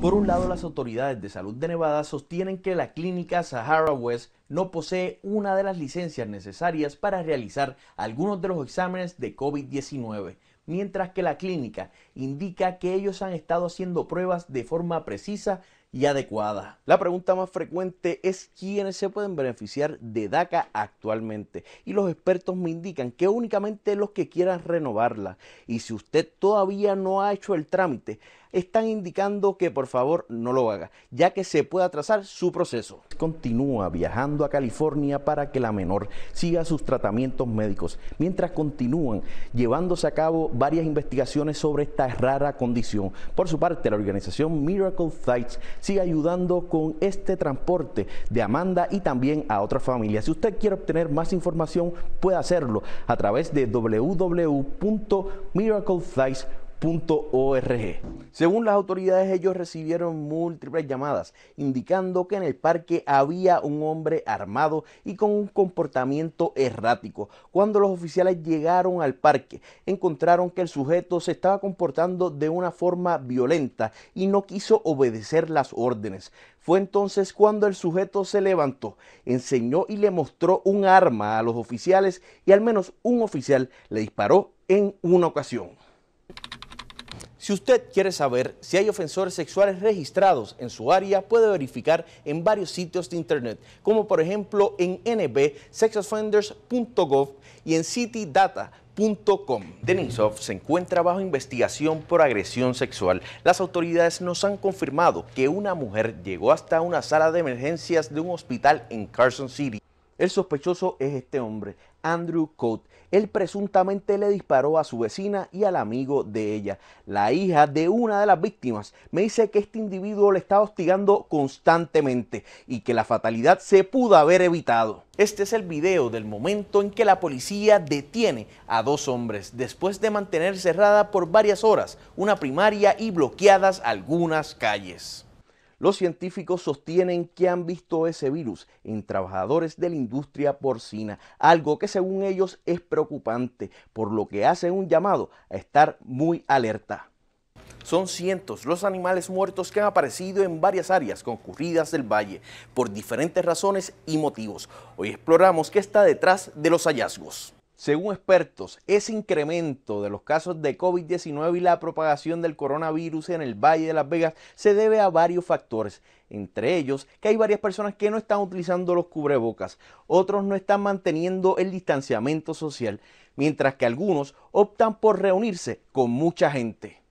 Por un lado, las autoridades de salud de Nevada sostienen que la clínica Sahara West no posee una de las licencias necesarias para realizar algunos de los exámenes de COVID-19, mientras que la clínica indica que ellos han estado haciendo pruebas de forma precisa y adecuada. La pregunta más frecuente es quiénes se pueden beneficiar de DACA actualmente y los expertos me indican que únicamente los que quieran renovarla y si usted todavía no ha hecho el trámite, están indicando que por favor no lo haga, ya que se puede atrasar su proceso. Continúa viajando a California para que la menor siga sus tratamientos médicos, mientras continúan llevándose a cabo varias investigaciones sobre esta rara condición. Por su parte, la organización Miracle Sites sigue ayudando con este transporte de Amanda y también a otras familias. Si usted quiere obtener más información, puede hacerlo a través de www.miraclesites.com .org. Según las autoridades, ellos recibieron múltiples llamadas indicando que en el parque había un hombre armado y con un comportamiento errático. Cuando los oficiales llegaron al parque, encontraron que el sujeto se estaba comportando de una forma violenta y no quiso obedecer las órdenes. Fue entonces cuando el sujeto se levantó, enseñó y le mostró un arma a los oficiales y al menos un oficial le disparó en una ocasión. Si usted quiere saber si hay ofensores sexuales registrados en su área, puede verificar en varios sitios de Internet, como por ejemplo en nbsexoffenders.gov y en citydata.com. Denisov se encuentra bajo investigación por agresión sexual. Las autoridades nos han confirmado que una mujer llegó hasta una sala de emergencias de un hospital en Carson City. El sospechoso es este hombre, Andrew Cote. Él presuntamente le disparó a su vecina y al amigo de ella. La hija de una de las víctimas me dice que este individuo le está hostigando constantemente y que la fatalidad se pudo haber evitado. Este es el video del momento en que la policía detiene a dos hombres después de mantener cerrada por varias horas una primaria y bloqueadas algunas calles. Los científicos sostienen que han visto ese virus en trabajadores de la industria porcina, algo que según ellos es preocupante, por lo que hacen un llamado a estar muy alerta. Son cientos los animales muertos que han aparecido en varias áreas concurridas del valle por diferentes razones y motivos. Hoy exploramos qué está detrás de los hallazgos. Según expertos, ese incremento de los casos de COVID-19 y la propagación del coronavirus en el Valle de Las Vegas se debe a varios factores, entre ellos que hay varias personas que no están utilizando los cubrebocas, otros no están manteniendo el distanciamiento social, mientras que algunos optan por reunirse con mucha gente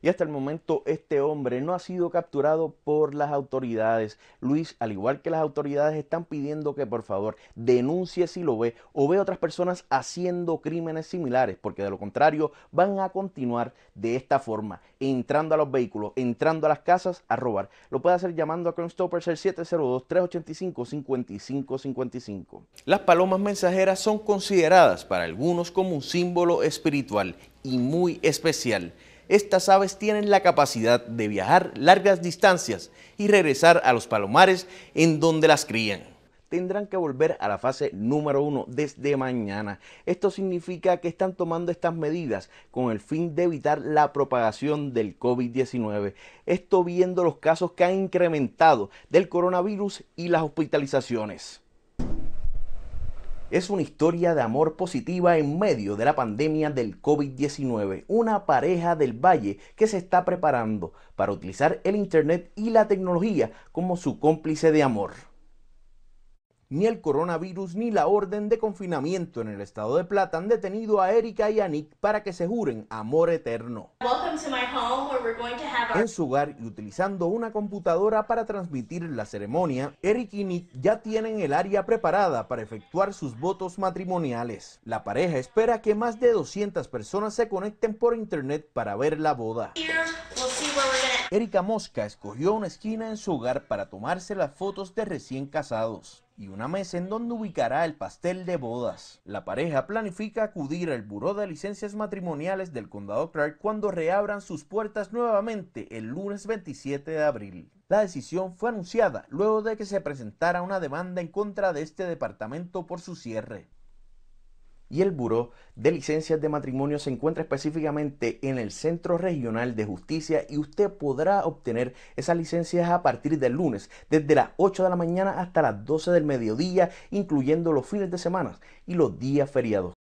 y hasta el momento este hombre no ha sido capturado por las autoridades. Luis, al igual que las autoridades, están pidiendo que por favor denuncie si lo ve o ve otras personas haciendo crímenes similares, porque de lo contrario van a continuar de esta forma, entrando a los vehículos, entrando a las casas a robar. Lo puede hacer llamando a Stoppers al 702-385-5555. Las palomas mensajeras son consideradas para algunos como un símbolo espiritual y muy especial estas aves tienen la capacidad de viajar largas distancias y regresar a los palomares en donde las crían. Tendrán que volver a la fase número uno desde mañana. Esto significa que están tomando estas medidas con el fin de evitar la propagación del COVID-19. Esto viendo los casos que han incrementado del coronavirus y las hospitalizaciones es una historia de amor positiva en medio de la pandemia del COVID-19. Una pareja del Valle que se está preparando para utilizar el Internet y la tecnología como su cómplice de amor. Ni el coronavirus ni la orden de confinamiento en el estado de Plata han detenido a Erika y a Nick para que se juren amor eterno. En su hogar y utilizando una computadora para transmitir la ceremonia, Eric y Nick ya tienen el área preparada para efectuar sus votos matrimoniales. La pareja espera que más de 200 personas se conecten por internet para ver la boda. Erika Mosca escogió una esquina en su hogar para tomarse las fotos de recién casados y una mesa en donde ubicará el pastel de bodas. La pareja planifica acudir al Buró de Licencias Matrimoniales del Condado Clark cuando reabran sus puertas nuevamente el lunes 27 de abril. La decisión fue anunciada luego de que se presentara una demanda en contra de este departamento por su cierre y el Buró de Licencias de Matrimonio se encuentra específicamente en el Centro Regional de Justicia y usted podrá obtener esas licencias a partir del lunes, desde las 8 de la mañana hasta las 12 del mediodía, incluyendo los fines de semana y los días feriados.